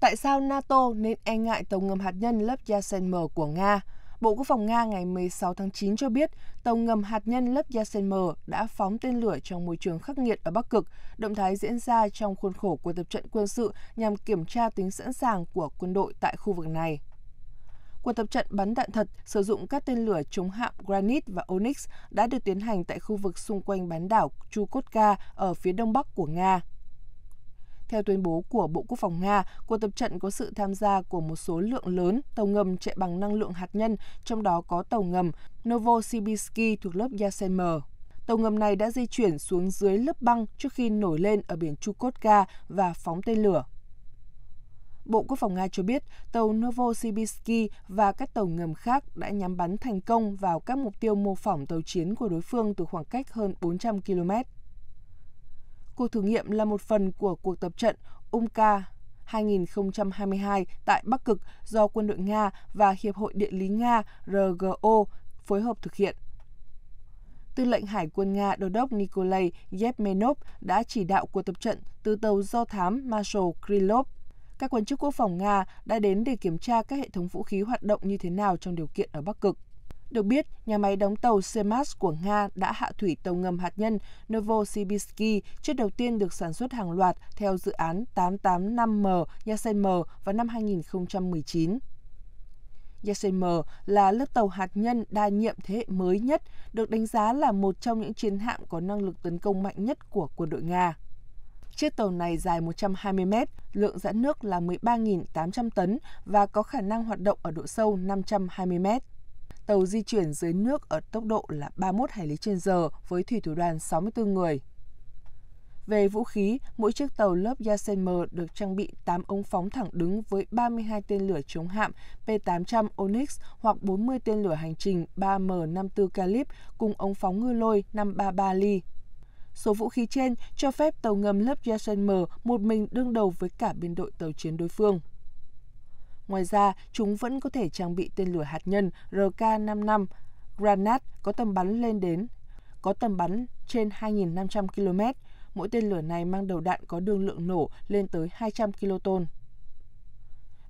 Tại sao NATO nên e ngại tàu ngầm hạt nhân lớp Yasen-M của Nga? Bộ Quốc phòng Nga ngày 16 tháng 9 cho biết tàu ngầm hạt nhân lớp Yasen-M đã phóng tên lửa trong môi trường khắc nghiệt ở Bắc Cực. Động thái diễn ra trong khuôn khổ của tập trận quân sự nhằm kiểm tra tính sẵn sàng của quân đội tại khu vực này. Cuộc tập trận bắn đạn thật sử dụng các tên lửa chống hạm Granit và Onyx đã được tiến hành tại khu vực xung quanh bán đảo Chukotka ở phía đông bắc của Nga. Theo tuyên bố của Bộ Quốc phòng Nga, cuộc tập trận có sự tham gia của một số lượng lớn tàu ngầm chạy bằng năng lượng hạt nhân, trong đó có tàu ngầm Novosibirsk thuộc lớp Yasemer. Tàu ngầm này đã di chuyển xuống dưới lớp băng trước khi nổi lên ở biển Chukotka và phóng tên lửa. Bộ Quốc phòng Nga cho biết tàu Novosibirsk và các tàu ngầm khác đã nhắm bắn thành công vào các mục tiêu mô phỏng tàu chiến của đối phương từ khoảng cách hơn 400 km. Cuộc thử nghiệm là một phần của cuộc tập trận UMCA 2022 tại Bắc Cực do quân đội Nga và Hiệp hội Địa lý Nga RGO phối hợp thực hiện. Tư lệnh Hải quân Nga Đô đốc Nikolai Yevmenov đã chỉ đạo cuộc tập trận từ tàu do thám Marshal Krylov. Các quan chức quốc phòng Nga đã đến để kiểm tra các hệ thống vũ khí hoạt động như thế nào trong điều kiện ở Bắc Cực. Được biết, nhà máy đóng tàu Semas của Nga đã hạ thủy tàu ngầm hạt nhân Novosibirsk, chiếc đầu tiên được sản xuất hàng loạt theo dự án 885M Yasen-M vào năm 2019. Yasen-M là lớp tàu hạt nhân đa nhiệm thế hệ mới nhất, được đánh giá là một trong những chiến hạm có năng lực tấn công mạnh nhất của quân đội Nga. Chiếc tàu này dài 120 mét, lượng dẫn nước là 13.800 tấn và có khả năng hoạt động ở độ sâu 520 mét. Tàu di chuyển dưới nước ở tốc độ là 31 hải lý trên giờ với thủy thủ đoàn 64 người. Về vũ khí, mỗi chiếc tàu lớp Yasenmer được trang bị 8 ống phóng thẳng đứng với 32 tên lửa chống hạm P-800 Onyx hoặc 40 tên lửa hành trình 3M54 Calib cùng ống phóng ngư lôi 533 ly. Số vũ khí trên cho phép tàu ngầm lớp Yasenmer một mình đương đầu với cả biên đội tàu chiến đối phương. Ngoài ra, chúng vẫn có thể trang bị tên lửa hạt nhân RK-55 Granat có tầm bắn lên đến có tầm bắn trên 2.500 km. Mỗi tên lửa này mang đầu đạn có đường lượng nổ lên tới 200 kiloton.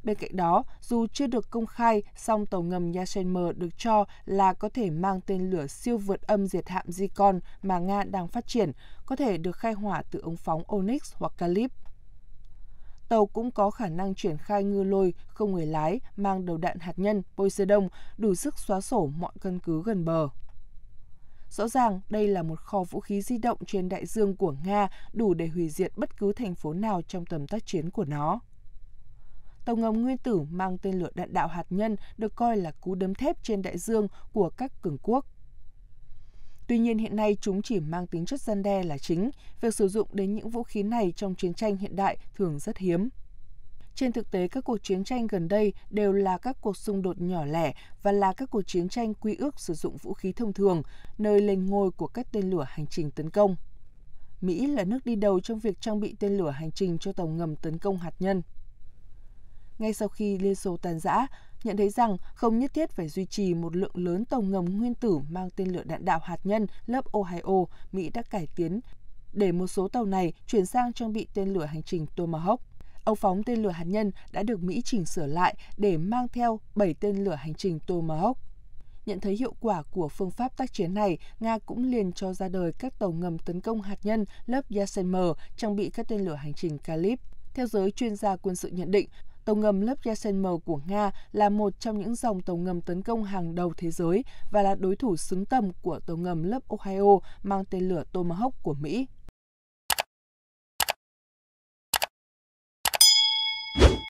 Bên cạnh đó, dù chưa được công khai, song tàu ngầm Yashen M được cho là có thể mang tên lửa siêu vượt âm diệt hạm Zikon mà Nga đang phát triển, có thể được khai hỏa từ ống phóng Onyx hoặc Kalib tàu cũng có khả năng triển khai ngư lôi không người lái mang đầu đạn hạt nhân Poseidon đủ sức xóa sổ mọi căn cứ gần bờ. Rõ ràng, đây là một kho vũ khí di động trên đại dương của Nga đủ để hủy diệt bất cứ thành phố nào trong tầm tác chiến của nó. Tàu ngầm nguyên tử mang tên lửa đạn đạo hạt nhân được coi là cú đấm thép trên đại dương của các cường quốc. Tuy nhiên hiện nay chúng chỉ mang tính chất dân đe là chính, việc sử dụng đến những vũ khí này trong chiến tranh hiện đại thường rất hiếm. Trên thực tế, các cuộc chiến tranh gần đây đều là các cuộc xung đột nhỏ lẻ và là các cuộc chiến tranh quy ước sử dụng vũ khí thông thường, nơi lên ngôi của các tên lửa hành trình tấn công. Mỹ là nước đi đầu trong việc trang bị tên lửa hành trình cho tàu ngầm tấn công hạt nhân. Ngay sau khi Liên Xô tan rã, nhận thấy rằng không nhất thiết phải duy trì một lượng lớn tàu ngầm nguyên tử mang tên lửa đạn đạo hạt nhân lớp Ohio, Mỹ đã cải tiến để một số tàu này chuyển sang trang bị tên lửa hành trình Tomahawk. Ống phóng tên lửa hạt nhân đã được Mỹ chỉnh sửa lại để mang theo 7 tên lửa hành trình Tomahawk. Nhận thấy hiệu quả của phương pháp tác chiến này, Nga cũng liền cho ra đời các tàu ngầm tấn công hạt nhân lớp Yasemer trang bị các tên lửa hành trình Kalib. Theo giới chuyên gia quân sự nhận định, Tàu ngầm lớp Yasen-M của Nga là một trong những dòng tàu ngầm tấn công hàng đầu thế giới và là đối thủ xứng tầm của tàu ngầm lớp Ohio mang tên lửa Tomahawk của Mỹ.